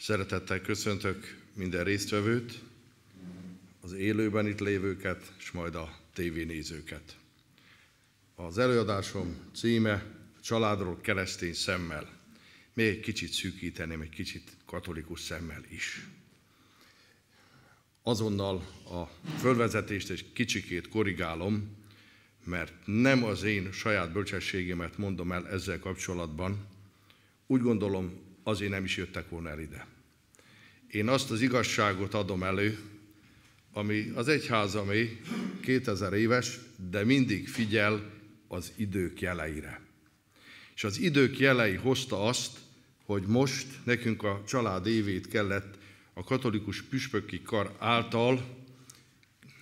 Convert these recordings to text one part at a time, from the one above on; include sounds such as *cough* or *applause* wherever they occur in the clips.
Szeretettel köszöntök minden résztvevőt, az élőben itt lévőket, és majd a tévénézőket. Az előadásom címe Családról keresztény szemmel. Még egy kicsit szűkíteném, egy kicsit katolikus szemmel is. Azonnal a fölvezetést egy kicsikét korrigálom, mert nem az én saját bölcsességemet mondom el ezzel kapcsolatban. Úgy gondolom, azért nem is jöttek volna el ide. Én azt az igazságot adom elő, ami az egyház, ami 2000 éves, de mindig figyel az idők jeleire. És az idők jelei hozta azt, hogy most nekünk a család évét kellett a katolikus püspöki kar által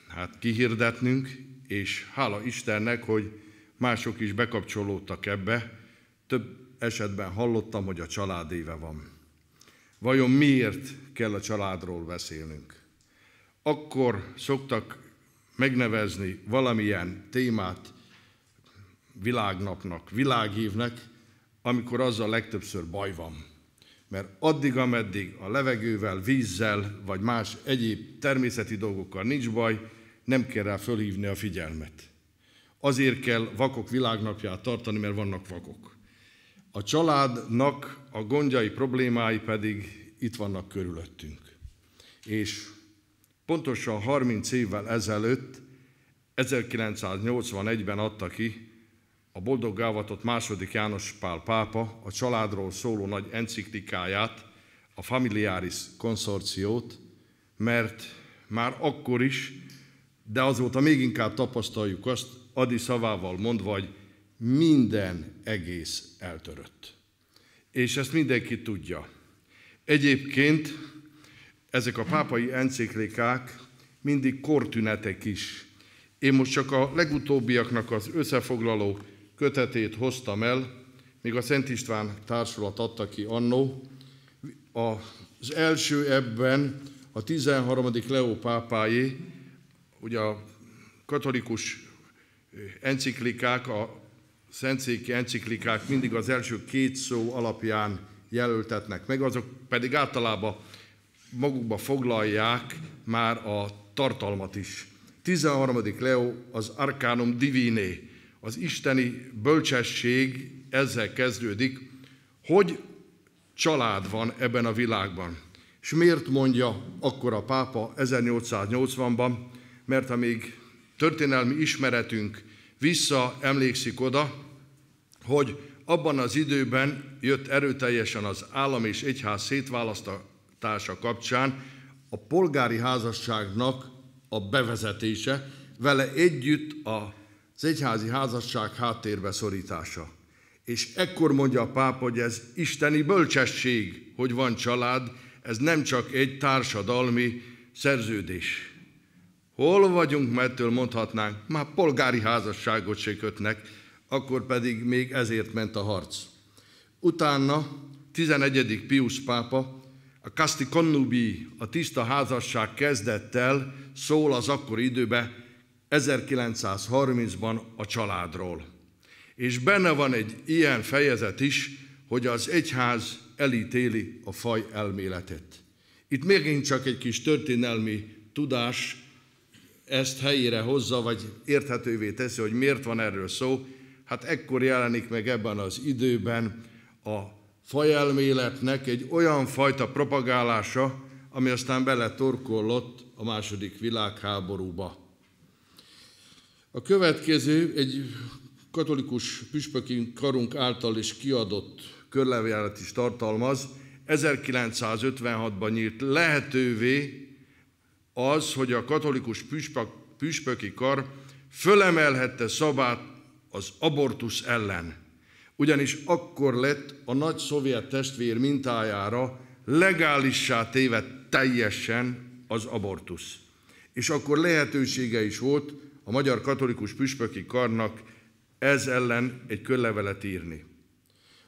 hát kihirdetnünk, és hála Istennek, hogy mások is bekapcsolódtak ebbe, több esetben hallottam, hogy a éve van. Vajon miért kell a családról beszélnünk? Akkor szoktak megnevezni valamilyen témát világnapnak, világévnek, amikor azzal legtöbbször baj van. Mert addig, ameddig a levegővel, vízzel vagy más egyéb természeti dolgokkal nincs baj, nem kell rá fölhívni a figyelmet. Azért kell vakok világnapját tartani, mert vannak vakok. A családnak a gondjai, problémái pedig itt vannak körülöttünk. És pontosan 30 évvel ezelőtt, 1981-ben adta ki a Gávatot második János Pál pápa a családról szóló nagy enciklikáját, a Familiaris konszorciót, mert már akkor is, de azóta még inkább tapasztaljuk azt, Adi szavával mondva, hogy minden egész eltörött. És ezt mindenki tudja. Egyébként ezek a pápai enciklikák mindig kortünetek is. Én most csak a legutóbbiaknak az összefoglaló kötetét hoztam el, még a Szent István társulat adta ki annó. Az első ebben a 13. Leó pápájé, ugye a katolikus enciklikák a szentszéki enciklikák mindig az első két szó alapján jelöltetnek meg, azok pedig általában magukba foglalják már a tartalmat is. 13. Leo az Arcanum Divine, az isteni bölcsesség ezzel kezdődik, hogy család van ebben a világban. És miért mondja akkor a pápa 1880-ban? Mert amíg történelmi ismeretünk emlékszik oda, hogy abban az időben jött erőteljesen az állam és egyház szétválasztása kapcsán a polgári házasságnak a bevezetése, vele együtt az egyházi házasság háttérbe szorítása. És ekkor mondja a pápa, hogy ez isteni bölcsesség, hogy van család, ez nem csak egy társadalmi szerződés. Hol vagyunk, mertől mondhatnánk, már polgári házasságot se kötnek, akkor pedig még ezért ment a harc. Utána 11. Pius pápa a Casti Connubi, a tiszta házasság kezdettel szól az akkori időbe 1930-ban a családról. És benne van egy ilyen fejezet is, hogy az egyház elítéli a faj elméletet. Itt megint csak egy kis történelmi tudás, ezt helyére hozza, vagy érthetővé teszi, hogy miért van erről szó. Hát ekkor jelenik meg ebben az időben a fajelméletnek egy olyan fajta propagálása, ami aztán beletorkollott a második világháborúba. A következő egy katolikus püspöki karunk által is kiadott körlevélet is tartalmaz, 1956-ban nyílt lehetővé az, hogy a katolikus püspök, püspöki kar fölemelhette szabát az abortusz ellen. Ugyanis akkor lett a nagy szovjet testvér mintájára legálissá téve teljesen az abortusz. És akkor lehetősége is volt a magyar katolikus püspöki karnak ez ellen egy köllevelet írni.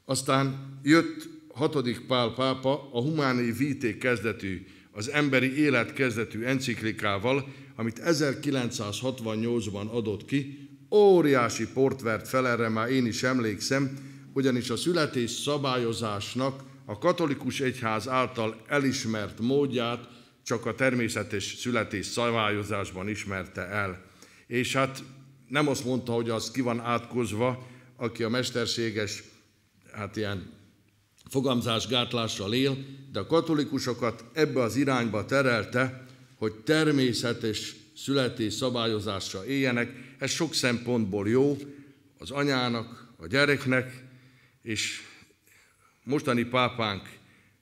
Aztán jött hatodik Pál pápa a humáni víté kezdetű az emberi élet kezdetű enciklikával, amit 1968-ban adott ki, óriási portvert fel, erre már én is emlékszem, ugyanis a születés szabályozásnak a katolikus egyház által elismert módját csak a természetes születés szabályozásban ismerte el. És hát nem azt mondta, hogy az ki van átkozva, aki a mesterséges, hát ilyen fogamzásgátlással él, de a katolikusokat ebbe az irányba terelte, hogy természetes születés szabályozásra éljenek. Ez sok szempontból jó az anyának, a gyereknek, és mostani pápánk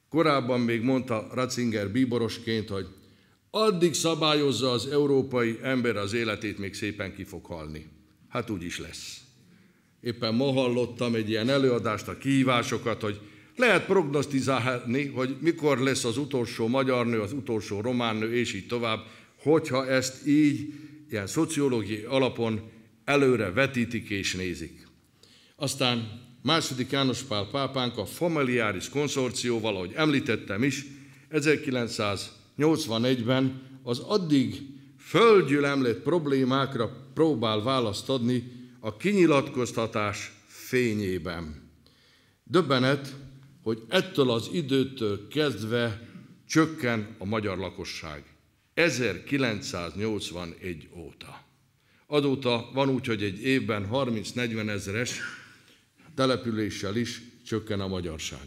korábban még mondta Ratzinger bíborosként, hogy addig szabályozza az európai ember az életét, még szépen ki fog halni. Hát úgy is lesz. Éppen ma hallottam egy ilyen előadást, a kihívásokat, hogy lehet prognosztizálni, hogy mikor lesz az utolsó magyar nő, az utolsó román nő, és így tovább, hogyha ezt így, ilyen szociológiai alapon előre vetítik és nézik. Aztán második János Pál pápánk a familiáris konszorcióval, ahogy említettem is, 1981-ben az addig földgyülemlett problémákra próbál választ adni a kinyilatkoztatás fényében. Döbbenet, hogy ettől az időtől kezdve csökken a magyar lakosság. 1981 óta. Adóta van úgy, hogy egy évben 30-40 ezeres településsel is csökken a magyarság.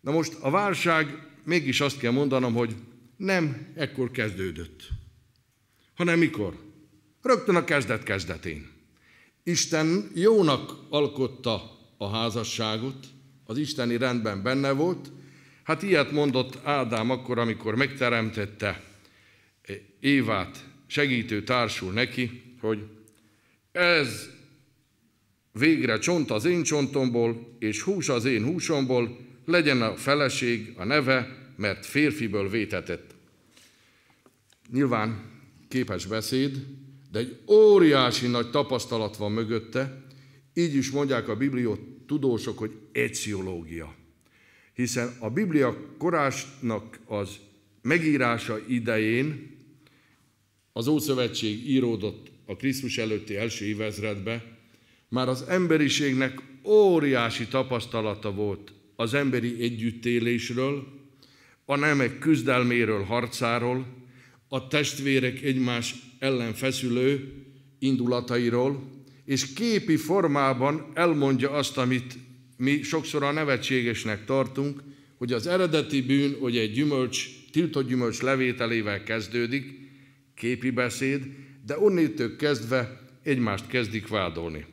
Na most a válság, mégis azt kell mondanom, hogy nem ekkor kezdődött, hanem mikor? Rögtön a kezdet kezdetén. Isten jónak alkotta a házasságot, az isteni rendben benne volt. Hát ilyet mondott Ádám akkor, amikor megteremtette Évát, segítő társul neki, hogy ez végre csont az én csontomból, és hús az én húsomból, legyen a feleség a neve, mert férfiből vétetett. Nyilván képes beszéd, de egy óriási nagy tapasztalat van mögötte, így is mondják a bibliót, tudósok, hogy eciológia. Hiszen a Biblia korásnak az megírása idején az Ószövetség íródott a Krisztus előtti első évezredbe, már az emberiségnek óriási tapasztalata volt az emberi együttélésről, a nemek küzdelméről, harcáról, a testvérek egymás ellen feszülő indulatairól, és képi formában elmondja azt, amit mi sokszor a nevetségesnek tartunk, hogy az eredeti bűn, hogy egy gyümölcs, tiltott gyümölcs levételével kezdődik, képi beszéd, de onnétől kezdve egymást kezdik vádolni.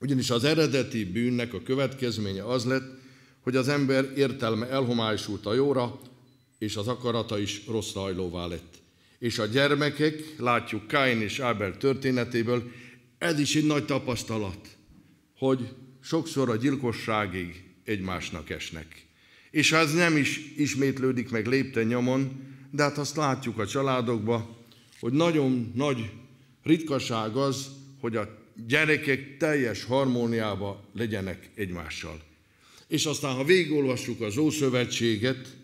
Ugyanis az eredeti bűnnek a következménye az lett, hogy az ember értelme elhomályosult a jóra, és az akarata is rossz rajlóvá lett. És a gyermekek, látjuk Káin és Ábel történetéből, ez is egy nagy tapasztalat, hogy sokszor a gyilkosságig egymásnak esnek. És ha ez nem is ismétlődik meg lépte nyomon, de hát azt látjuk a családokba, hogy nagyon nagy ritkaság az, hogy a gyerekek teljes harmóniába legyenek egymással. És aztán, ha végigolvassuk az Ószövetséget,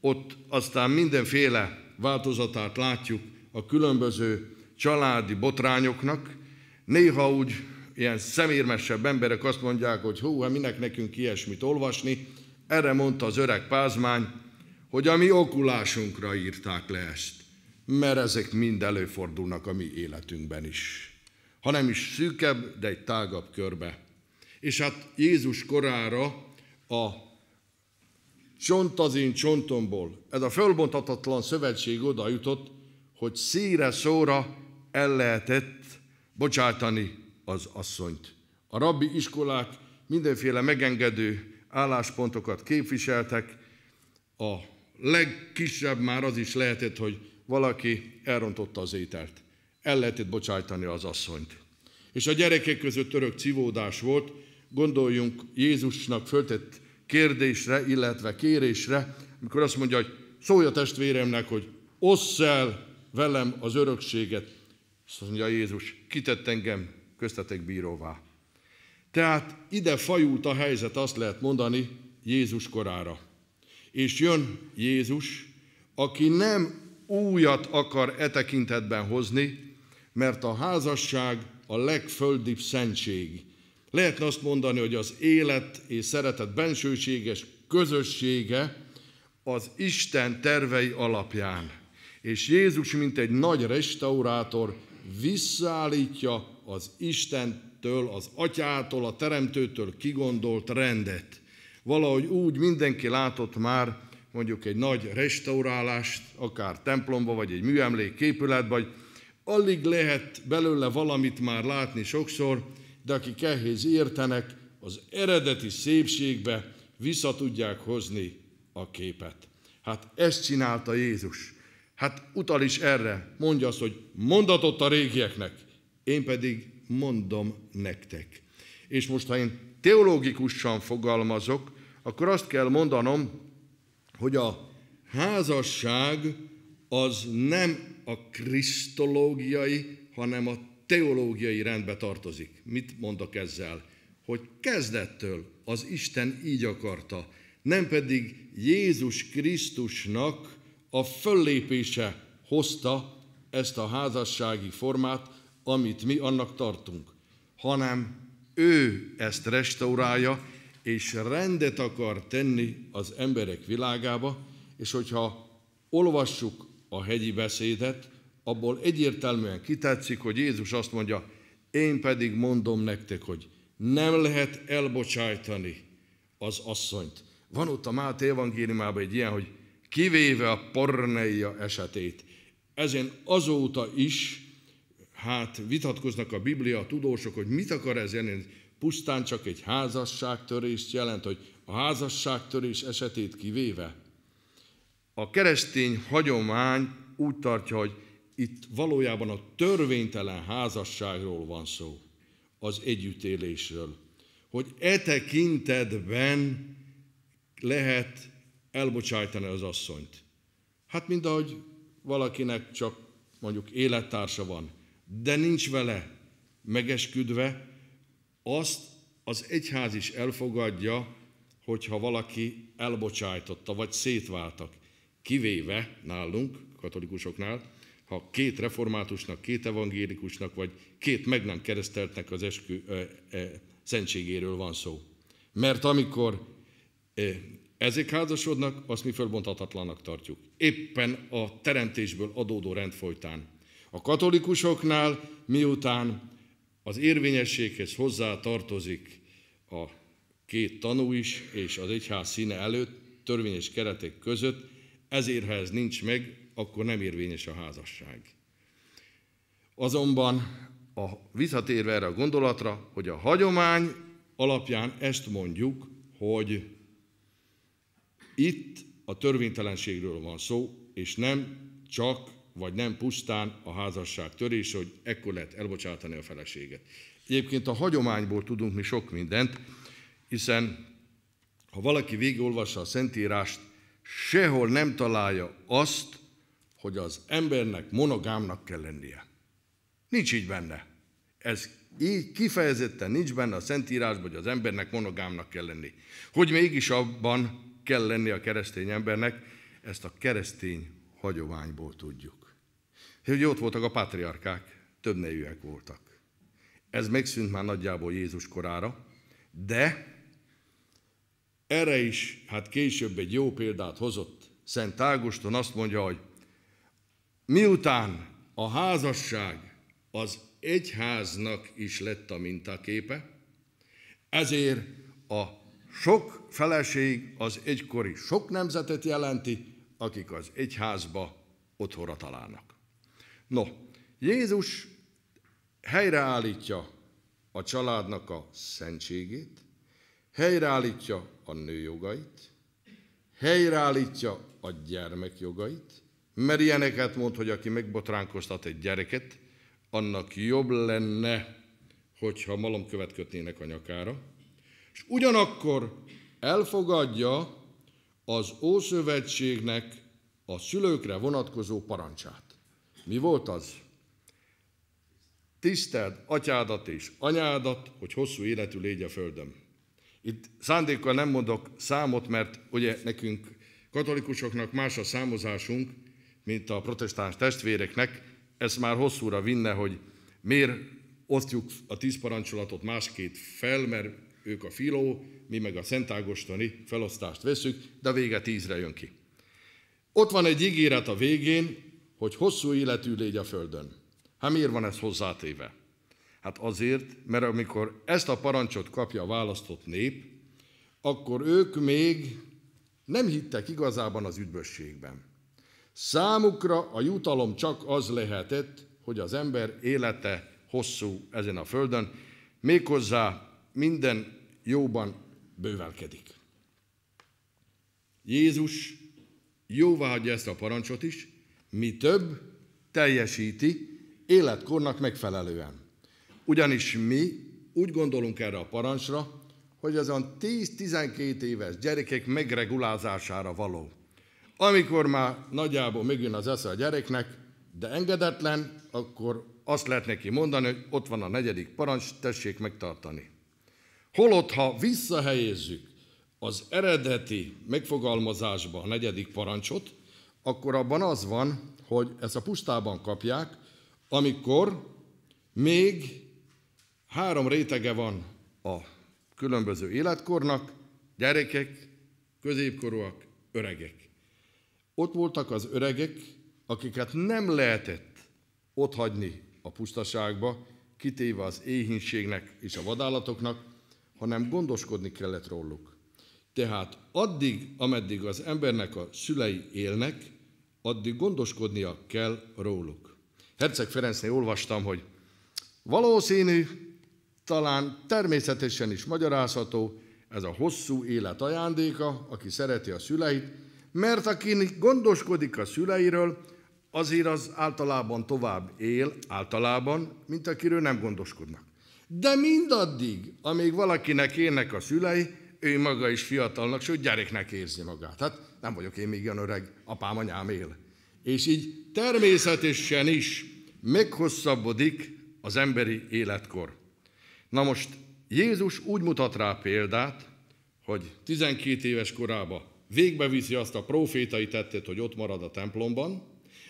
ott aztán mindenféle változatát látjuk a különböző családi botrányoknak, Néha úgy ilyen szemérmesebb emberek azt mondják, hogy hú, hát minek nekünk ilyesmit olvasni. Erre mondta az öreg pázmány, hogy a mi okulásunkra írták le ezt, mert ezek mind előfordulnak a mi életünkben is. Hanem is szűkebb, de egy tágabb körbe. És hát Jézus korára a csont az én csontomból, ez a fölbontatatlan szövetség oda jutott, hogy szíre szóra el lehetett bocsátani az asszonyt. A rabbi iskolák mindenféle megengedő álláspontokat képviseltek, a legkisebb már az is lehetett, hogy valaki elrontotta az ételt. El lehetett bocsájtani az asszonyt. És a gyerekek között török civódás volt, gondoljunk Jézusnak föltett kérdésre, illetve kérésre, amikor azt mondja, hogy szólj a testvéremnek, hogy osszel velem az örökséget, azt mondja Jézus, kitett engem köztetek bíróvá. Tehát ide fajult a helyzet, azt lehet mondani, Jézus korára. És jön Jézus, aki nem újat akar e tekintetben hozni, mert a házasság a legföldibb szentség. Lehetne azt mondani, hogy az élet és szeretet bensőséges közössége az Isten tervei alapján. És Jézus, mint egy nagy restaurátor, visszaállítja az Istentől, az Atyától, a Teremtőtől kigondolt rendet. Valahogy úgy mindenki látott már mondjuk egy nagy restaurálást, akár templomba, vagy egy műemlék képületbe, vagy alig lehet belőle valamit már látni sokszor, de akik ehhez értenek, az eredeti szépségbe vissza tudják hozni a képet. Hát ezt csinálta Jézus. Hát utal is erre, mondja azt, hogy mondatott a régieknek, én pedig mondom nektek. És most, ha én teológikusan fogalmazok, akkor azt kell mondanom, hogy a házasság az nem a krisztológiai, hanem a teológiai rendbe tartozik. Mit mondok ezzel? Hogy kezdettől az Isten így akarta, nem pedig Jézus Krisztusnak a föllépése hozta ezt a házassági formát, amit mi annak tartunk, hanem ő ezt restaurálja, és rendet akar tenni az emberek világába, és hogyha olvassuk a hegyi beszédet, abból egyértelműen kitetszik, hogy Jézus azt mondja, én pedig mondom nektek, hogy nem lehet elbocsájtani az asszonyt. Van ott a Máté evangéliumában egy ilyen, hogy kivéve a porneia esetét. Ezen azóta is hát vitatkoznak a Biblia a tudósok, hogy mit akar ez jelenteni. Pusztán csak egy házasságtörést jelent, hogy a házasságtörés esetét kivéve. A keresztény hagyomány úgy tartja, hogy itt valójában a törvénytelen házasságról van szó, az együttélésről. Hogy e tekintetben lehet elbocsájtani az asszonyt. Hát ahogy valakinek csak mondjuk élettársa van, de nincs vele megesküdve, azt az egyház is elfogadja, hogyha valaki elbocsájtotta, vagy szétváltak. Kivéve nálunk, katolikusoknál, ha két reformátusnak, két evangélikusnak, vagy két meg nem kereszteltnek az eskü, ö, ö, szentségéről van szó. Mert amikor ö, ezek házasodnak, azt mi fölbontathatlannak tartjuk. Éppen a teremtésből adódó rendfolytán. A katolikusoknál miután az érvényességhez hozzá tartozik a két tanú is, és az egyház színe előtt, törvényes keretek között, ezért ha ez nincs meg, akkor nem érvényes a házasság. Azonban a, visszatérve erre a gondolatra, hogy a hagyomány alapján ezt mondjuk, hogy itt a törvénytelenségről van szó, és nem csak vagy nem pusztán a házasság törés, hogy ekkor lehet elbocsátani a feleséget. Egyébként a hagyományból tudunk mi sok mindent, hiszen ha valaki végigolvassa a Szentírást, sehol nem találja azt, hogy az embernek monogámnak kell lennie. Nincs így benne. Ez így kifejezetten nincs benne a Szentírásban, hogy az embernek monogámnak kell lenni. Hogy mégis abban kell lenni a keresztény embernek, ezt a keresztény hagyományból tudjuk. Hogy ott voltak a patriarkák, több nejűek voltak. Ez megszűnt már nagyjából Jézus korára, de erre is, hát később egy jó példát hozott Szent Ágoston, azt mondja, hogy miután a házasság az egyháznak is lett a mintaképe, ezért a sok feleség az egykori sok nemzetet jelenti, akik az egyházba otthonra találnak. No, Jézus helyreállítja a családnak a szentségét, helyreállítja a nő jogait, helyreállítja a gyermek jogait, mert ilyeneket mond, hogy aki megbotránkoztat egy gyereket, annak jobb lenne, hogyha malomkövet kötnének a nyakára, és ugyanakkor elfogadja az Ószövetségnek a szülőkre vonatkozó parancsát. Mi volt az? Tiszteld atyádat és anyádat, hogy hosszú életű légy a földön. Itt szándékkal nem mondok számot, mert ugye nekünk katolikusoknak más a számozásunk, mint a protestáns testvéreknek. Ez már hosszúra vinne, hogy miért osztjuk a tíz parancsolatot másképp fel, mert ők a filó, mi meg a Szent szentágostani felosztást veszük, de a vége tízre jön ki. Ott van egy ígéret a végén, hogy hosszú életű légy a földön. Hát miért van ez hozzátéve? Hát azért, mert amikor ezt a parancsot kapja a választott nép, akkor ők még nem hittek igazában az üdvösségben. Számukra a jutalom csak az lehetett, hogy az ember élete hosszú ezen a földön, méghozzá minden jóban bővelkedik. Jézus jóvá hagyja ezt a parancsot is, mi több teljesíti életkornak megfelelően. Ugyanis mi úgy gondolunk erre a parancsra, hogy ez a 10-12 éves gyerekek megregulázására való. Amikor már nagyjából megjön az esze a gyereknek, de engedetlen, akkor azt lehet neki mondani, hogy ott van a negyedik parancs, tessék megtartani. Holott, ha visszahelyezzük az eredeti megfogalmazásba a negyedik parancsot, akkor abban az van, hogy ezt a pusztában kapják, amikor még három rétege van a különböző életkornak, gyerekek, középkorúak, öregek. Ott voltak az öregek, akiket nem lehetett otthagyni a pusztaságba, kitéve az éhínségnek és a vadállatoknak, hanem gondoskodni kellett róluk. Tehát addig, ameddig az embernek a szülei élnek, addig gondoskodnia kell róluk. Herceg Ferencnél olvastam, hogy valószínű, talán természetesen is magyarázható ez a hosszú élet ajándéka, aki szereti a szüleit, mert aki gondoskodik a szüleiről, azért az általában tovább él, általában, mint akiről nem gondoskodnak. De mindaddig, amíg valakinek élnek a szülei, ő maga is fiatalnak, sőt gyereknek érzi magát. Hát nem vagyok én még ilyen öreg, apám, anyám él. És így természetesen is meghosszabbodik az emberi életkor. Na most Jézus úgy mutat rá példát, hogy 12 éves korába végbeviszi azt a profétai tettet, hogy ott marad a templomban,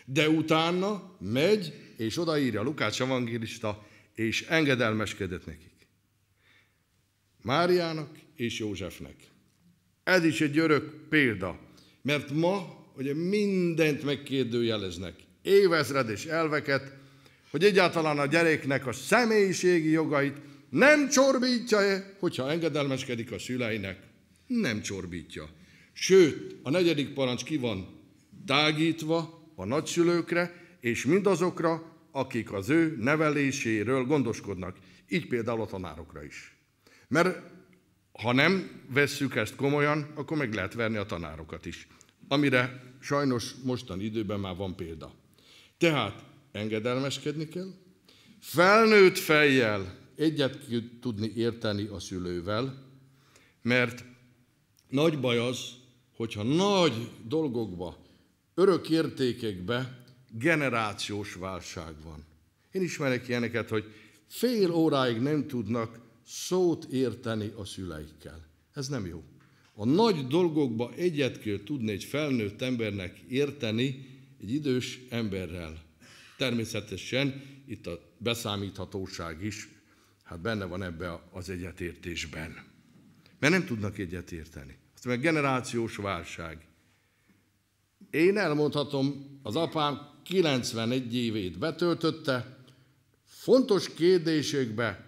de utána megy, és odaírja Lukács evangélista és engedelmeskedett nekik. Máriának és Józsefnek. Ez is egy örök példa, mert ma ugye mindent megkérdőjeleznek, évezred és elveket, hogy egyáltalán a gyereknek a személyiségi jogait nem csorbítja-e, hogyha engedelmeskedik a szüleinek. Nem csorbítja. Sőt, a negyedik parancs ki van tágítva a nagyszülőkre, és mindazokra, akik az ő neveléséről gondoskodnak. Így például a tanárokra is. Mert ha nem vesszük ezt komolyan, akkor meg lehet verni a tanárokat is. Amire sajnos mostan időben már van példa. Tehát engedelmeskedni kell, felnőtt fejjel egyet tudni érteni a szülővel, mert nagy baj az, hogyha nagy dolgokba, örök értékekbe generációs válság van. Én ismerek ilyeneket, hogy fél óráig nem tudnak szót érteni a szüleikkel. Ez nem jó. A nagy dolgokba egyet kell tudni egy felnőtt embernek érteni egy idős emberrel. Természetesen itt a beszámíthatóság is, hát benne van ebbe az egyetértésben. Mert nem tudnak egyetérteni. Azt meg generációs válság. Én elmondhatom, az apám 91 évét betöltötte, fontos kérdésekbe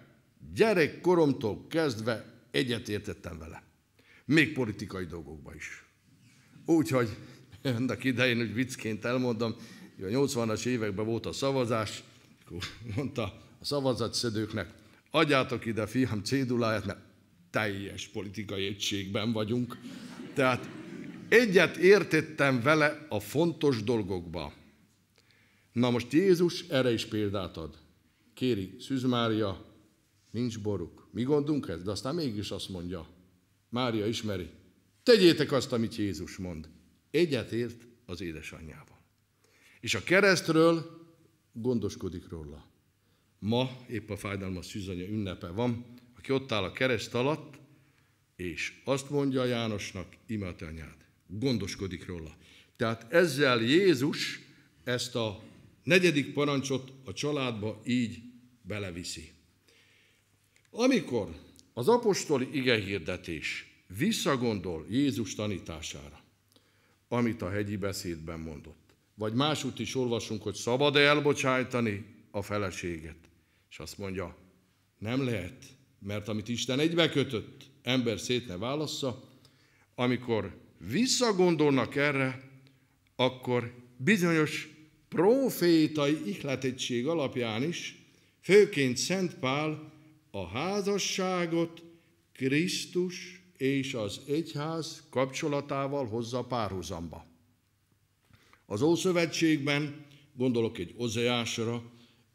gyerekkoromtól kezdve egyetértettem vele. Még politikai dolgokban is. Úgyhogy ennek idején, hogy viccként elmondom, hogy a 80-as években volt a szavazás, akkor mondta a szavazatszedőknek, adjátok ide fiam céduláját, mert teljes politikai egységben vagyunk. Tehát egyet értettem vele a fontos dolgokba. Na most Jézus erre is példát ad. Kéri, Szűz Mária, nincs boruk. Mi gondunk ez? De aztán mégis azt mondja, Mária ismeri, tegyétek azt, amit Jézus mond. Egyetért az édesanyjával. És a keresztről gondoskodik róla. Ma épp a fájdalmas szűzanya ünnepe van, aki ott áll a kereszt alatt, és azt mondja Jánosnak, imád anyád, gondoskodik róla. Tehát ezzel Jézus ezt a negyedik parancsot a családba így beleviszi. Amikor az apostoli hirdetés visszagondol Jézus tanítására, amit a hegyi beszédben mondott, vagy másút is olvasunk, hogy szabad-e elbocsájtani a feleséget, és azt mondja, nem lehet, mert amit Isten egybekötött, ember szét ne válassza, amikor visszagondolnak erre, akkor bizonyos profétai ihletettség alapján is, főként Szent Pál a házasságot Krisztus és az egyház kapcsolatával hozza párhuzamba. Az Ószövetségben, gondolok egy Ozeásra,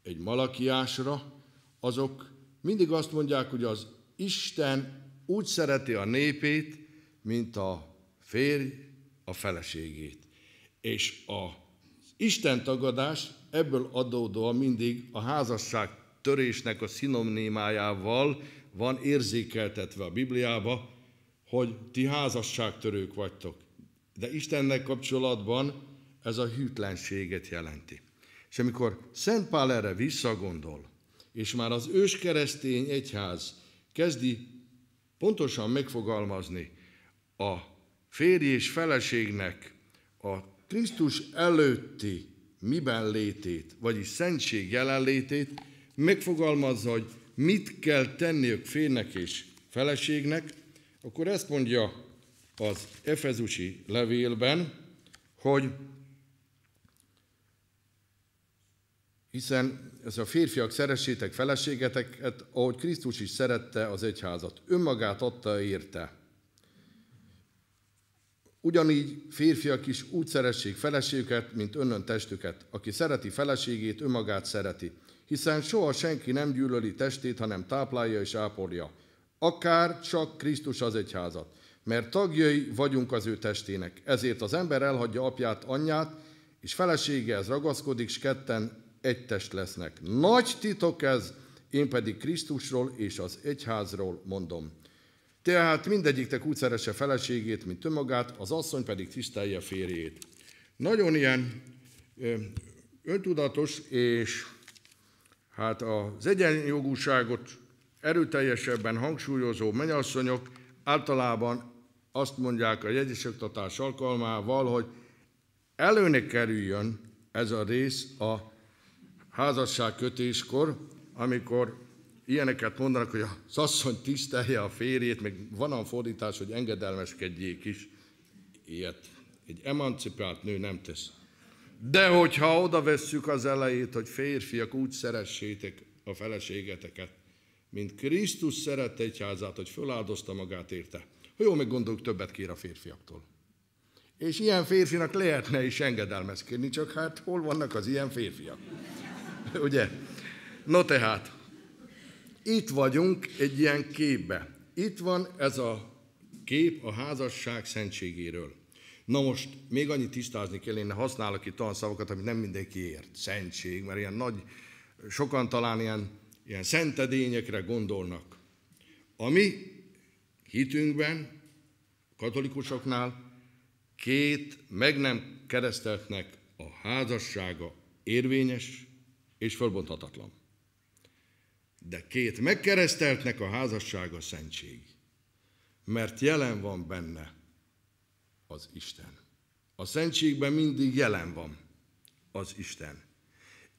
egy Malakiásra, azok mindig azt mondják, hogy az Isten úgy szereti a népét, mint a férj a feleségét. És a Isten tagadás ebből adódóan mindig a házasság törésnek a szinonimájával van érzékeltetve a Bibliába, hogy ti házasságtörők vagytok. De Istennek kapcsolatban ez a hűtlenséget jelenti. És amikor Szent Pál erre visszagondol, és már az őskeresztény egyház kezdi pontosan megfogalmazni a férj és feleségnek a Krisztus előtti miben létét, vagyis szentség jelenlétét megfogalmazza, hogy mit kell tenniük férnek és feleségnek, akkor ezt mondja az Efezusi levélben, hogy hiszen ez a férfiak szeressétek feleségeteket, ahogy Krisztus is szerette az egyházat, önmagát adta érte, Ugyanígy férfiak is úgy szeressék feleségüket, mint önön testüket. Aki szereti feleségét, önmagát szereti, hiszen soha senki nem gyűlöli testét, hanem táplálja és ápolja. Akár csak Krisztus az egyházat, mert tagjai vagyunk az ő testének. Ezért az ember elhagyja apját, anyját, és feleségehez ragaszkodik, s ketten egy test lesznek. Nagy titok ez, én pedig Krisztusról és az egyházról mondom. Tehát mindegyiknek úgy szeresse feleségét, mint önmagát, az asszony pedig tisztelje férjét. Nagyon ilyen öntudatos, és hát az egyenjogúságot erőteljesebben hangsúlyozó menyasszonyok általában azt mondják a jegyesoktatás alkalmával, hogy előnek kerüljön ez a rész a házasságkötéskor, amikor ilyeneket mondanak, hogy az asszony tisztelje a férjét, meg van a fordítás, hogy engedelmeskedjék is. Ilyet egy emancipált nő nem tesz. De hogyha oda vesszük az elejét, hogy férfiak úgy szeressétek a feleségeteket, mint Krisztus szerette egyházát, hogy föláldozta magát érte. Hogy jól meggondoljuk, többet kér a férfiaktól. És ilyen férfinak lehetne is engedelmezkedni, csak hát hol vannak az ilyen férfiak? *laughs* Ugye? No tehát, itt vagyunk egy ilyen képbe. Itt van ez a kép a házasság szentségéről. Na most még annyit tisztázni kell, én használok itt olyan szavakat, amit nem mindenki ért. Szentség, mert ilyen nagy, sokan talán ilyen, ilyen szentedényekre gondolnak. Ami hitünkben, katolikusoknál két meg nem kereszteltnek a házassága érvényes és fölbonthatatlan de két megkereszteltnek a házassága szentség, mert jelen van benne az Isten. A szentségben mindig jelen van az Isten.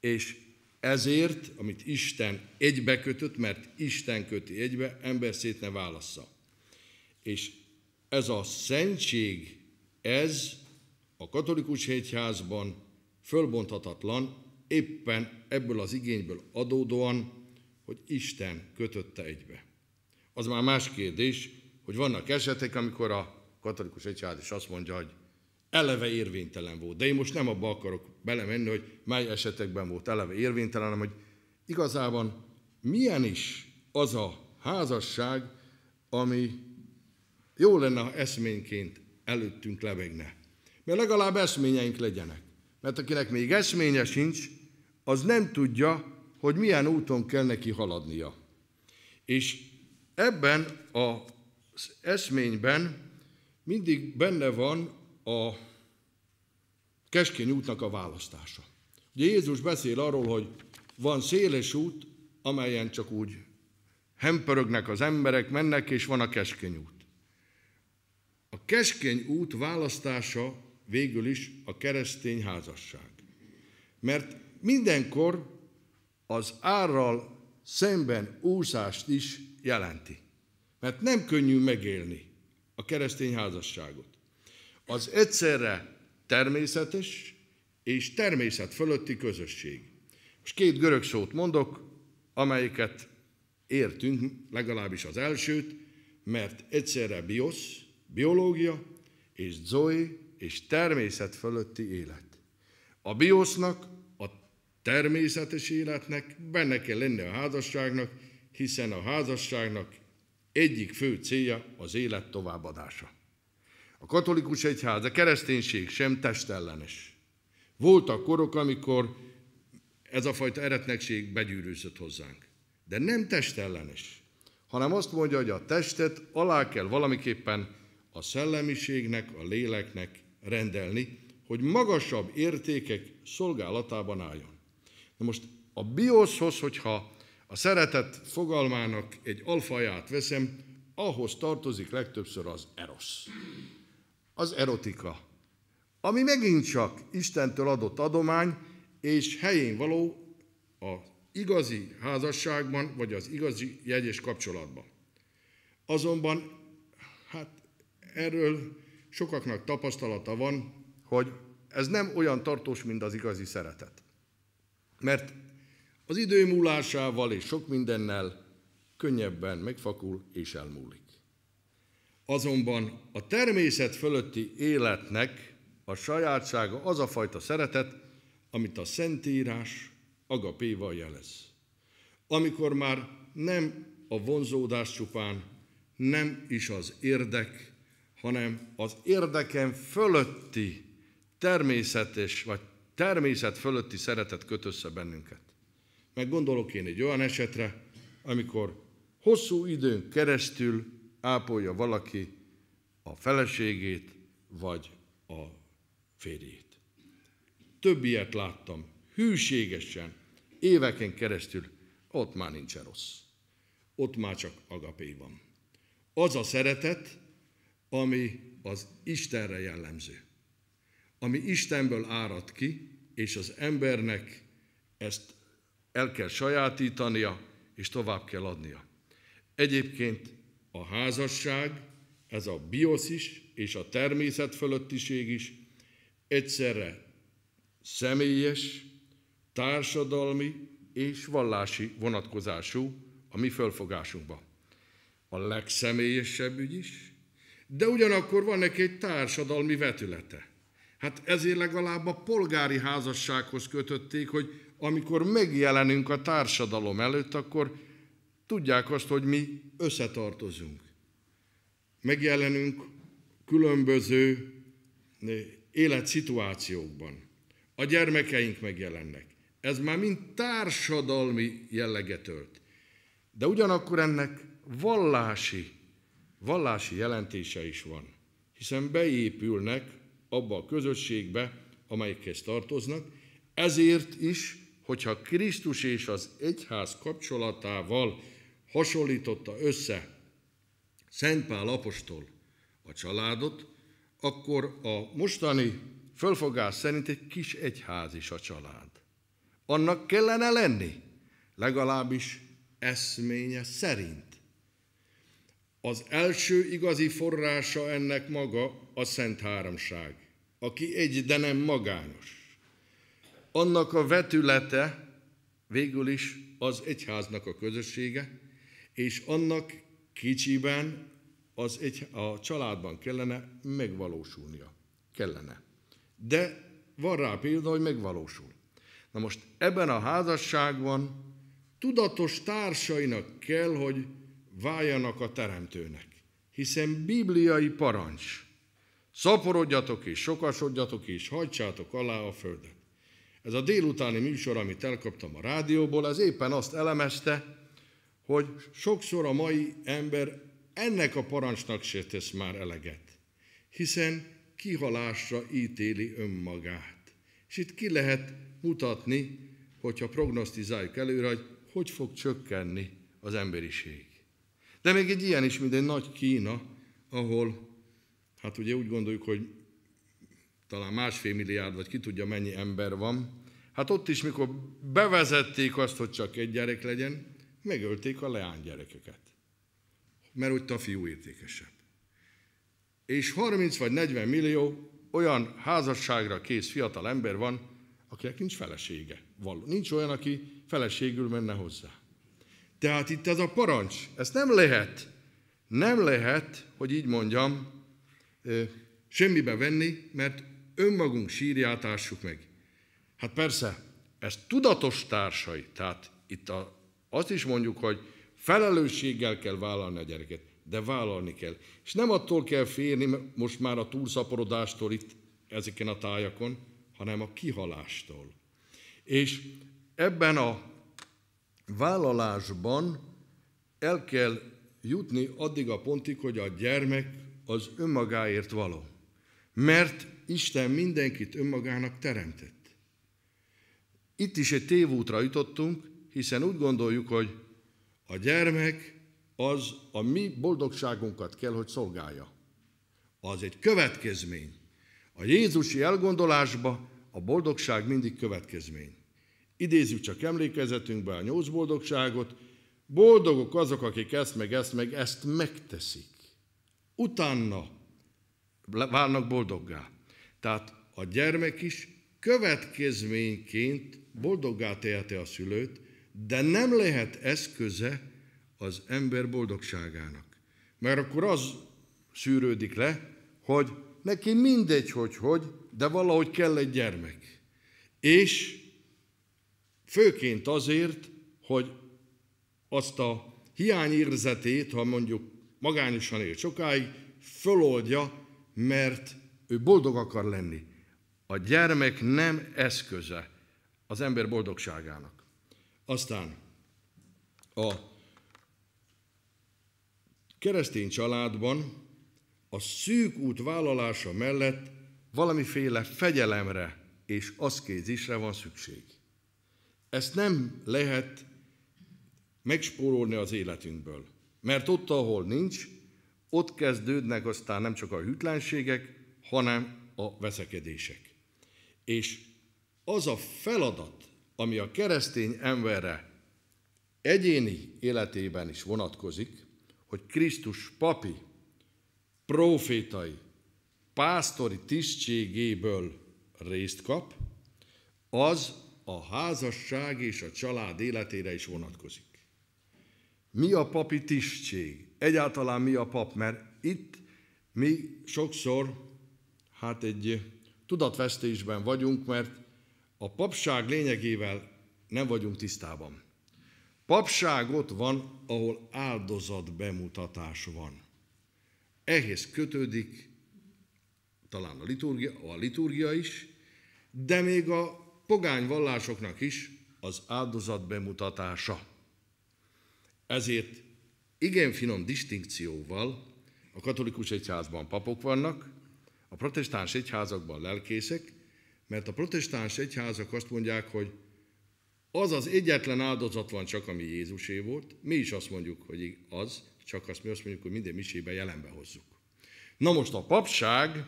És ezért, amit Isten egybe kötött, mert Isten köti egybe, ember szét ne válassza. És ez a szentség, ez a katolikus egyházban fölbonthatatlan, éppen ebből az igényből adódóan, hogy Isten kötötte egybe. Az már más kérdés, hogy vannak esetek, amikor a katolikus egyház is azt mondja, hogy eleve érvénytelen volt. De én most nem abba akarok belemenni, hogy mely esetekben volt eleve érvénytelen, hanem hogy igazában milyen is az a házasság, ami jó lenne, ha eszményként előttünk lebegne. Mert legalább eszményeink legyenek. Mert akinek még eszménye sincs, az nem tudja, hogy milyen úton kell neki haladnia. És ebben az eszményben mindig benne van a keskeny útnak a választása. Ugye Jézus beszél arról, hogy van széles út, amelyen csak úgy hempörögnek az emberek, mennek, és van a keskeny út. A keskeny út választása végül is a keresztény házasság. Mert mindenkor az árral szemben úszást is jelenti. Mert nem könnyű megélni a keresztény házasságot. Az egyszerre természetes és természet fölötti közösség. És két görög szót mondok, amelyeket értünk, legalábbis az elsőt, mert egyszerre biosz, biológia, és zoé, és természet fölötti élet. A biosznak természetes életnek, benne kell lenni a házasságnak, hiszen a házasságnak egyik fő célja az élet továbbadása. A katolikus egyház, a kereszténység sem testellenes. Voltak korok, amikor ez a fajta eretnekség begyűrűzött hozzánk. De nem testellenes, hanem azt mondja, hogy a testet alá kell valamiképpen a szellemiségnek, a léleknek rendelni, hogy magasabb értékek szolgálatában álljon. Na most a bioshoz, hogyha a szeretet fogalmának egy alfaját veszem, ahhoz tartozik legtöbbször az erosz. Az erotika. Ami megint csak Istentől adott adomány, és helyén való a igazi házasságban, vagy az igazi jegyes kapcsolatban. Azonban, hát erről sokaknak tapasztalata van, hogy ez nem olyan tartós, mint az igazi szeretet. Mert az idő múlásával és sok mindennel könnyebben megfakul és elmúlik. Azonban a természet fölötti életnek a sajátsága az a fajta szeretet, amit a Szentírás agapéval jelez. Amikor már nem a vonzódás csupán, nem is az érdek, hanem az érdeken fölötti természetes vagy természet fölötti szeretet köt össze bennünket. Meg gondolok én egy olyan esetre, amikor hosszú időn keresztül ápolja valaki a feleségét, vagy a férjét. Több ilyet láttam, hűségesen, éveken keresztül, ott már nincs rossz. Ott már csak agapé van. Az a szeretet, ami az Istenre jellemző ami Istenből árad ki, és az embernek ezt el kell sajátítania, és tovább kell adnia. Egyébként a házasság, ez a biosz is, és a természet fölöttiség is egyszerre személyes, társadalmi és vallási vonatkozású a mi fölfogásunkba. A legszemélyesebb ügy is, de ugyanakkor van neki egy társadalmi vetülete – Hát ezért legalább a polgári házassághoz kötötték, hogy amikor megjelenünk a társadalom előtt, akkor tudják azt, hogy mi összetartozunk. Megjelenünk különböző életszituációkban. A gyermekeink megjelennek. Ez már mind társadalmi jelleget ölt. De ugyanakkor ennek vallási, vallási jelentése is van, hiszen beépülnek abba a közösségbe, amelyikhez tartoznak, ezért is, hogyha Krisztus és az egyház kapcsolatával hasonlította össze Szent apostol a családot, akkor a mostani fölfogás szerint egy kis egyház is a család. Annak kellene lenni, legalábbis eszménye szerint. Az első igazi forrása ennek maga a Szent Háromság aki egy, de nem magányos. Annak a vetülete végül is az egyháznak a közössége, és annak kicsiben az egy, a családban kellene megvalósulnia. Kellene. De van rá példa, hogy megvalósul. Na most ebben a házasságban tudatos társainak kell, hogy váljanak a teremtőnek, hiszen bibliai parancs Szaporodjatok és sokasodjatok és hagysátok alá a földet. Ez a délutáni műsor, amit elkaptam a rádióból, az éppen azt elemezte, hogy sokszor a mai ember ennek a parancsnak se tesz már eleget, hiszen kihalásra ítéli önmagát. És itt ki lehet mutatni, hogyha prognosztizáljuk előre, hogy hogy fog csökkenni az emberiség. De még egy ilyen is, mint egy nagy Kína, ahol Hát ugye úgy gondoljuk, hogy talán másfél milliárd, vagy ki tudja mennyi ember van. Hát ott is, mikor bevezették azt, hogy csak egy gyerek legyen, megölték a leánygyerekeket. Mert úgy a fiú értékesebb. És 30 vagy 40 millió olyan házasságra kész fiatal ember van, akinek nincs felesége. Való. Nincs olyan, aki feleségül menne hozzá. Tehát itt ez a parancs, ezt nem lehet, nem lehet, hogy így mondjam, semmibe venni, mert önmagunk sírját ássuk meg. Hát persze, ez tudatos társai, tehát itt a, azt is mondjuk, hogy felelősséggel kell vállalni a gyereket, de vállalni kell. És nem attól kell félni most már a túlszaporodástól itt ezeken a tájakon, hanem a kihalástól. És ebben a vállalásban el kell jutni addig a pontig, hogy a gyermek az önmagáért való. Mert Isten mindenkit önmagának teremtett. Itt is egy tévútra jutottunk, hiszen úgy gondoljuk, hogy a gyermek az a mi boldogságunkat kell, hogy szolgálja. Az egy következmény. A Jézusi elgondolásba a boldogság mindig következmény. Idézzük csak emlékezetünkbe a nyolc boldogságot. Boldogok azok, akik ezt, meg ezt, meg ezt megteszik utána válnak boldoggá. Tehát a gyermek is következményként boldoggá teheti a szülőt, de nem lehet eszköze az ember boldogságának. Mert akkor az szűrődik le, hogy neki mindegy, hogy hogy, de valahogy kell egy gyermek. És főként azért, hogy azt a hiányérzetét, ha mondjuk magányosan él sokáig, föloldja, mert ő boldog akar lenni. A gyermek nem eszköze az ember boldogságának. Aztán a keresztény családban a szűk út vállalása mellett valamiféle fegyelemre és aszkézisre van szükség. Ezt nem lehet megspórolni az életünkből. Mert ott, ahol nincs, ott kezdődnek aztán nem csak a hűtlenségek, hanem a veszekedések. És az a feladat, ami a keresztény emberre egyéni életében is vonatkozik, hogy Krisztus papi, profétai, pásztori tisztségéből részt kap, az a házasság és a család életére is vonatkozik mi a papi tisztség, egyáltalán mi a pap, mert itt mi sokszor hát egy tudatvesztésben vagyunk, mert a papság lényegével nem vagyunk tisztában. Papság ott van, ahol áldozat bemutatás van. Ehhez kötődik talán a liturgia, a liturgia is, de még a pogány vallásoknak is az áldozat bemutatása. Ezért igen finom distinkcióval a katolikus egyházban papok vannak, a protestáns egyházakban lelkészek, mert a protestáns egyházak azt mondják, hogy az az egyetlen áldozat van csak, ami Jézusé volt, mi is azt mondjuk, hogy az, csak azt mi azt mondjuk, hogy minden misébe jelenbe hozzuk. Na most a papság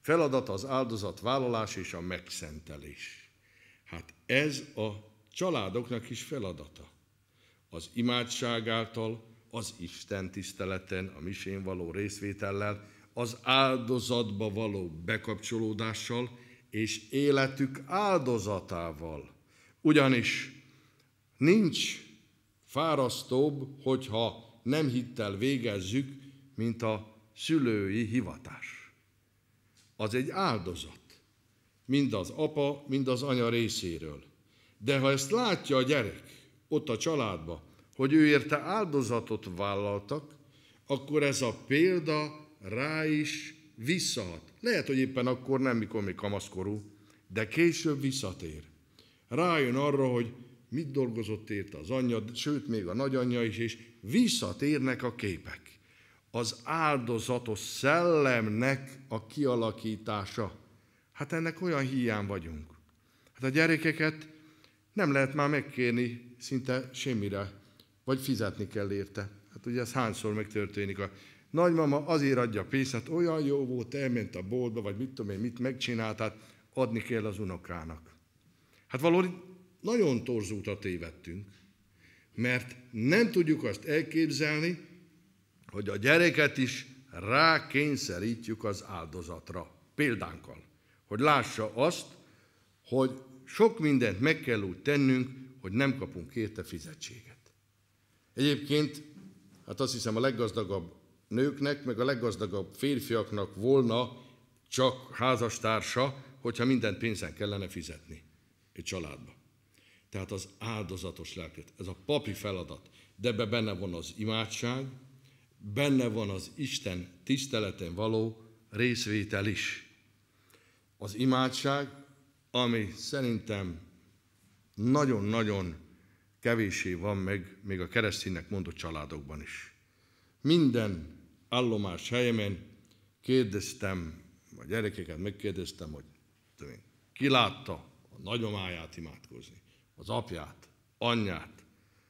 feladata az áldozat vállalás és a megszentelés. Hát ez a családoknak is feladata az imádság által, az Isten tiszteleten, a misén való részvétellel, az áldozatba való bekapcsolódással és életük áldozatával. Ugyanis nincs fárasztóbb, hogyha nem hittel végezzük, mint a szülői hivatás. Az egy áldozat, mind az apa, mind az anya részéről. De ha ezt látja a gyerek ott a családba, hogy ő érte áldozatot vállaltak, akkor ez a példa rá is visszahat. Lehet, hogy éppen akkor nem, mikor még kamaszkorú, de később visszatér. Rájön arra, hogy mit dolgozott érte az anyja, sőt, még a nagyanyja is, és visszatérnek a képek. Az áldozatos szellemnek a kialakítása. Hát ennek olyan hiány vagyunk. Hát a gyerekeket nem lehet már megkérni szinte semmire vagy fizetni kell érte. Hát ugye ez hányszor megtörténik a nagymama azért adja a pénzt, hát olyan jó volt, elment a boltba, vagy mit tudom én, mit megcsinált, hát adni kell az unokának. Hát valódi nagyon torzult a tévedtünk, mert nem tudjuk azt elképzelni, hogy a gyereket is rákényszerítjük az áldozatra. Példánkkal. Hogy lássa azt, hogy sok mindent meg kell úgy tennünk, hogy nem kapunk érte fizetséget. Egyébként, hát azt hiszem a leggazdagabb nőknek, meg a leggazdagabb férfiaknak volna csak házastársa, hogyha mindent pénzen kellene fizetni egy családba. Tehát az áldozatos lelket, ez a papi feladat, de ebbe benne van az imádság, benne van az Isten tiszteleten való részvétel is. Az imádság, ami szerintem nagyon-nagyon kevésé van meg még a kereszténynek mondott családokban is. Minden állomás helyemen kérdeztem, a gyerekeket megkérdeztem, hogy ki látta a nagyomáját imádkozni, az apját, anyját,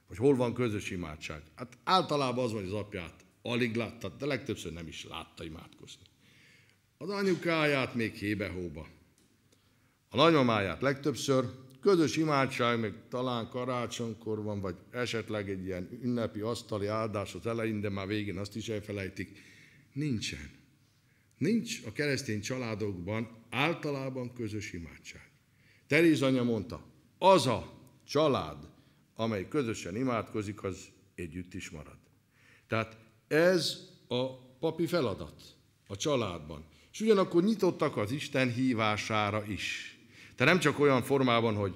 hogy hol van közös imádság. Hát általában az van, hogy az apját alig látta, de legtöbbször nem is látta imádkozni. Az anyukáját még hébe-hóba. A nagyomáját legtöbbször Közös imádság még talán karácsonykor van, vagy esetleg egy ilyen ünnepi asztali áldás az elején, de már végén azt is elfelejtik. Nincsen. Nincs a keresztény családokban általában közös imádság. Teréz anya mondta, az a család, amely közösen imádkozik, az együtt is marad. Tehát ez a papi feladat a családban. És ugyanakkor nyitottak az Isten hívására is. De nem csak olyan formában, hogy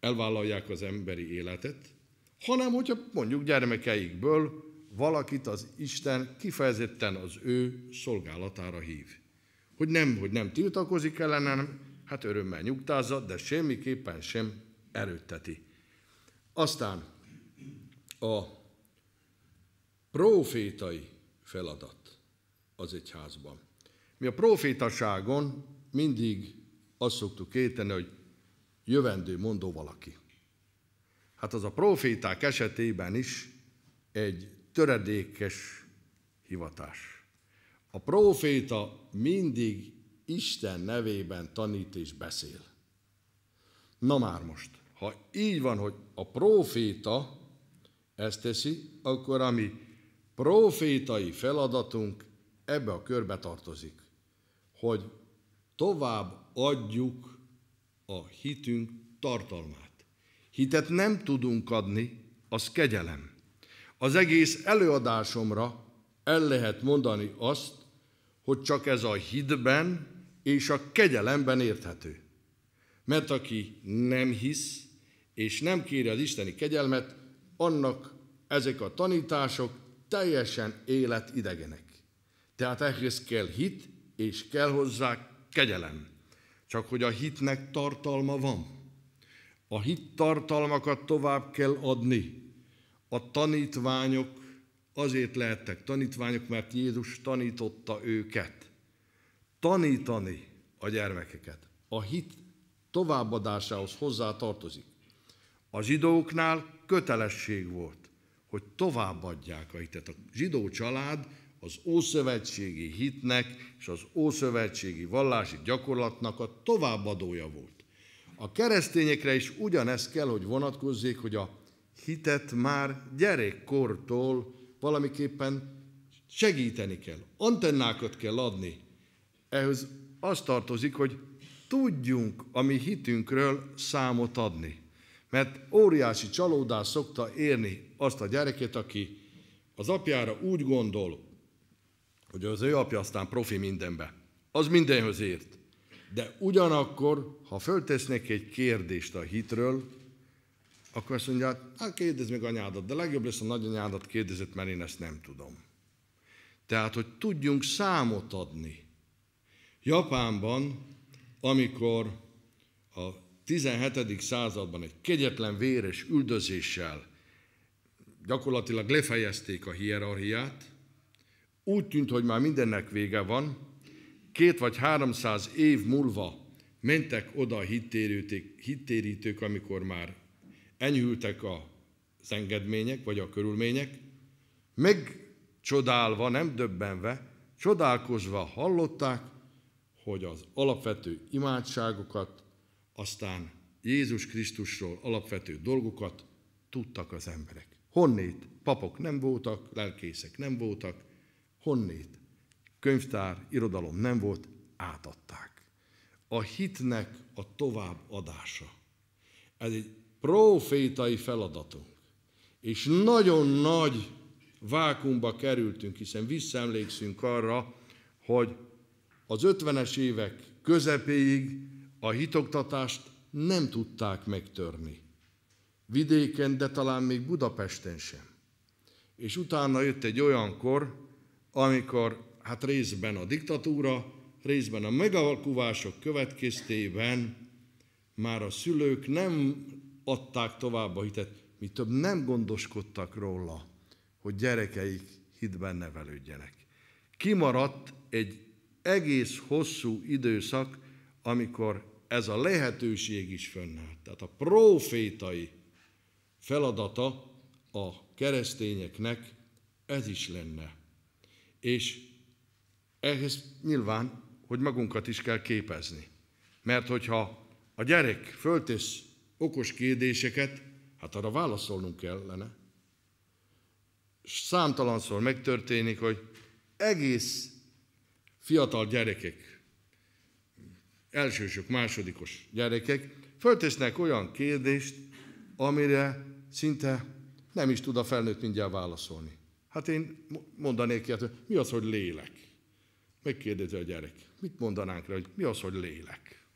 elvállalják az emberi életet, hanem hogyha mondjuk gyermekeikből valakit az Isten kifejezetten az ő szolgálatára hív. Hogy nem, hogy nem tiltakozik ellenem, hát örömmel nyugtázza, de semmiképpen sem erőtteti. Aztán a profétai feladat az egyházban. Mi a profétaságon mindig azt szoktuk érteni, hogy jövendő mondó valaki. Hát az a proféták esetében is egy töredékes hivatás. A proféta mindig Isten nevében tanít és beszél. Na már most, ha így van, hogy a proféta ezt teszi, akkor ami profétai feladatunk ebbe a körbe tartozik, hogy tovább adjuk a hitünk tartalmát. Hitet nem tudunk adni, az kegyelem. Az egész előadásomra el lehet mondani azt, hogy csak ez a hitben és a kegyelemben érthető. Mert aki nem hisz, és nem kéri az isteni kegyelmet, annak ezek a tanítások teljesen életidegenek. Tehát ehhez kell hit, és kell hozzá kegyelem. Csak hogy a hitnek tartalma van. A hit tartalmakat tovább kell adni. A tanítványok azért lehettek tanítványok, mert Jézus tanította őket. Tanítani a gyermekeket. A hit továbbadásához hozzá tartozik. A zsidóknál kötelesség volt, hogy továbbadják a hitet. A zsidó család az ószövetségi hitnek és az ószövetségi vallási gyakorlatnak a továbbadója volt. A keresztényekre is ugyanezt kell, hogy vonatkozzék, hogy a hitet már gyerekkortól valamiképpen segíteni kell. Antennákat kell adni. Ehhez az tartozik, hogy tudjunk a mi hitünkről számot adni. Mert óriási csalódás szokta érni azt a gyereket, aki az apjára úgy gondol, hogy az ő apja aztán profi mindenbe. Az mindenhöz ért. De ugyanakkor, ha föltesznek egy kérdést a hitről, akkor azt mondja, hát, hát kérdezd meg anyádat, de legjobb lesz a nagyanyádat kérdezett, mert én ezt nem tudom. Tehát, hogy tudjunk számot adni. Japánban, amikor a 17. században egy kegyetlen véres üldözéssel gyakorlatilag lefejezték a hierarchiát, úgy tűnt, hogy már mindennek vége van. Két vagy háromszáz év múlva mentek oda a hittérítők, amikor már enyhültek az engedmények, vagy a körülmények, megcsodálva, nem döbbenve, csodálkozva hallották, hogy az alapvető imádságokat, aztán Jézus Krisztusról alapvető dolgokat tudtak az emberek. Honnét papok nem voltak, lelkészek nem voltak, Honnét? Könyvtár, irodalom nem volt, átadták. A hitnek a továbbadása. Ez egy profétai feladatunk. És nagyon nagy vákumba kerültünk, hiszen visszaemlékszünk arra, hogy az 50-es évek közepéig a hitoktatást nem tudták megtörni. Vidéken, de talán még Budapesten sem. És utána jött egy olyan kor, amikor hát részben a diktatúra, részben a megalkuvások következtében már a szülők nem adták tovább a hitet, mi több nem gondoskodtak róla, hogy gyerekeik hitben nevelődjenek. Kimaradt egy egész hosszú időszak, amikor ez a lehetőség is fönnállt. Tehát a profétai feladata a keresztényeknek ez is lenne és ehhez nyilván, hogy magunkat is kell képezni. Mert hogyha a gyerek föltesz okos kérdéseket, hát arra válaszolnunk kellene. Számtalanszor megtörténik, hogy egész fiatal gyerekek, elsősök, másodikos gyerekek föltesznek olyan kérdést, amire szinte nem is tud a felnőtt mindjárt válaszolni. Hát én mondanék ilyet, mi az, hogy lélek? Megkérdezi a gyerek. Mit mondanánk rá, hogy mi az, hogy lélek?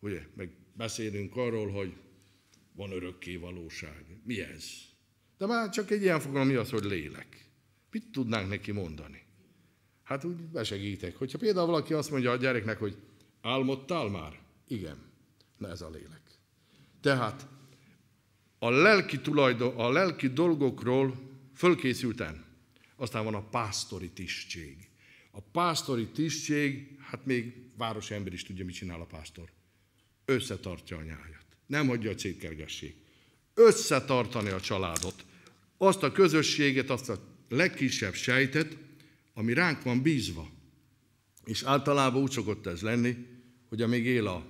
Ugye, meg beszélünk arról, hogy van örökké valóság. Mi ez? De már csak egy ilyen fogalom, mi az, hogy lélek? Mit tudnánk neki mondani? Hát úgy besegítek. Hogyha például valaki azt mondja a gyereknek, hogy álmodtál már? Igen. Na ez a lélek. Tehát a lelki, tulajdon, a lelki dolgokról fölkészültem. Aztán van a pásztori tisztség. A pásztori tisztség, hát még városi ember is tudja, mit csinál a pásztor. Összetartja a nyájat. Nem hagyja a cétkergessék. Összetartani a családot. Azt a közösséget, azt a legkisebb sejtet, ami ránk van bízva. És általában úgy szokott ez lenni, hogy amíg él a,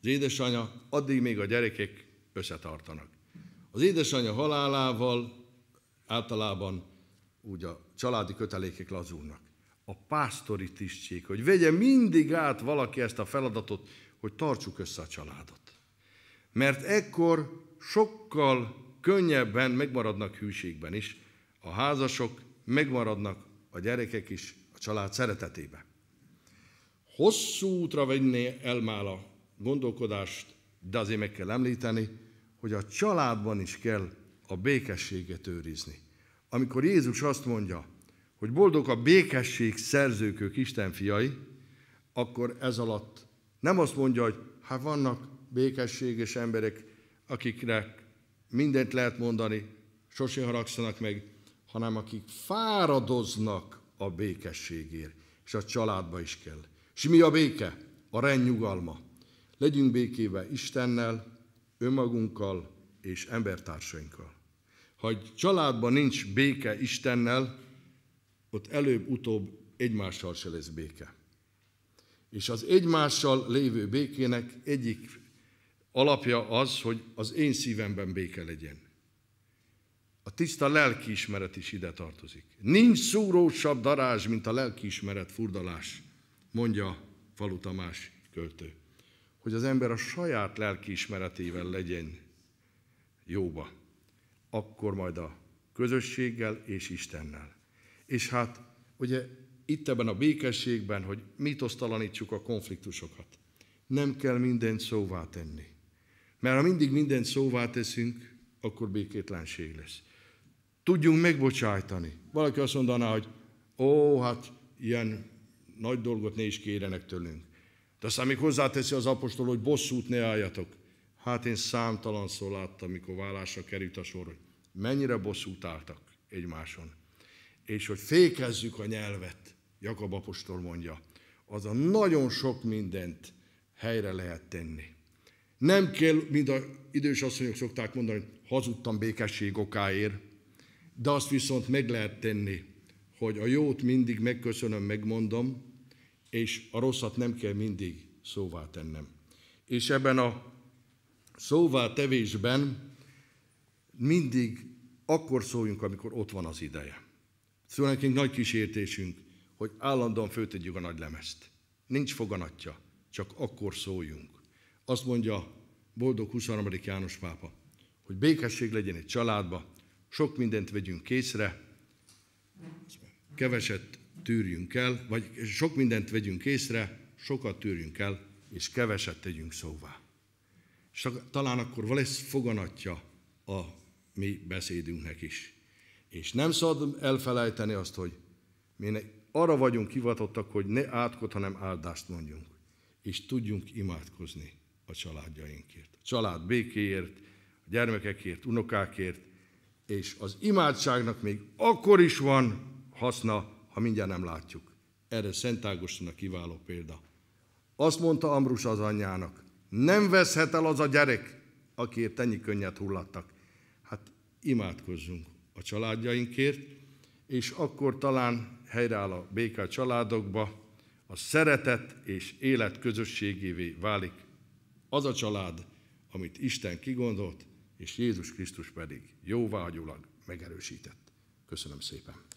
az édesanyja, addig még a gyerekek összetartanak. Az édesanyja halálával általában úgy a családi kötelékek lazulnak. A pásztori tisztség, hogy vegye mindig át valaki ezt a feladatot, hogy tartsuk össze a családot. Mert ekkor sokkal könnyebben megmaradnak hűségben is, a házasok megmaradnak a gyerekek is a család szeretetébe. Hosszú útra venné el már a gondolkodást, de azért meg kell említeni, hogy a családban is kell a békességet őrizni. Amikor Jézus azt mondja, hogy boldog a békesség szerzőkök Isten fiai, akkor ez alatt nem azt mondja, hogy hát vannak békességes emberek, akiknek mindent lehet mondani, sosem haragszanak meg, hanem akik fáradoznak a békességért, és a családba is kell. És mi a béke? A rend nyugalma. Legyünk békébe Istennel, önmagunkkal és embertársainkkal. Ha egy családban nincs béke Istennel, ott előbb-utóbb egymással se lesz béke. És az egymással lévő békének egyik alapja az, hogy az én szívemben béke legyen. A tiszta lelkiismeret is ide tartozik. Nincs szúrósabb darázs, mint a lelkiismeret furdalás, mondja Falu Tamás költő. Hogy az ember a saját lelkiismeretével legyen jóba akkor majd a közösséggel és Istennel. És hát ugye itt ebben a békességben, hogy osztalanítsuk a konfliktusokat. Nem kell mindent szóvá tenni. Mert ha mindig mindent szóvá teszünk, akkor békétlenség lesz. Tudjunk megbocsájtani. Valaki azt mondaná, hogy ó, hát ilyen nagy dolgot ne is kérenek tőlünk. De aztán még hozzáteszi az apostol, hogy bosszút ne álljatok. Hát én számtalan szó láttam, mikor vállásra került a sor, hogy mennyire bosszút álltak egymáson. És hogy fékezzük a nyelvet, Jakab apostol mondja, az a nagyon sok mindent helyre lehet tenni. Nem kell, mint az idős asszonyok szokták mondani, hogy hazudtam békesség okáért, de azt viszont meg lehet tenni, hogy a jót mindig megköszönöm, megmondom, és a rosszat nem kell mindig szóvá tennem. És ebben a szóvá tevésben mindig akkor szóljunk, amikor ott van az ideje. Szóval nekünk nagy kísértésünk, hogy állandóan föltegyük a nagy lemezt. Nincs foganatja, csak akkor szóljunk. Azt mondja boldog 23. János pápa, hogy békesség legyen egy családba, sok mindent vegyünk készre, keveset tűrjünk el, vagy sok mindent vegyünk észre, sokat tűrjünk el, és keveset tegyünk szóvá és talán akkor lesz foganatja a mi beszédünknek is. És nem szabad elfelejteni azt, hogy mi arra vagyunk hivatottak, hogy ne átkot, hanem áldást mondjunk, és tudjunk imádkozni a családjainkért. A család békéért, a gyermekekért, unokákért, és az imádságnak még akkor is van haszna, ha mindjárt nem látjuk. Erre Szent Ágoston a kiváló példa. Azt mondta Ambrus az anyjának, nem veszhet el az a gyerek, akiért ennyi könnyet hullattak. Hát imádkozzunk a családjainkért, és akkor talán helyreáll a béka a családokba, a szeretet és élet közösségévé válik az a család, amit Isten kigondolt, és Jézus Krisztus pedig jóvágyulag megerősített. Köszönöm szépen!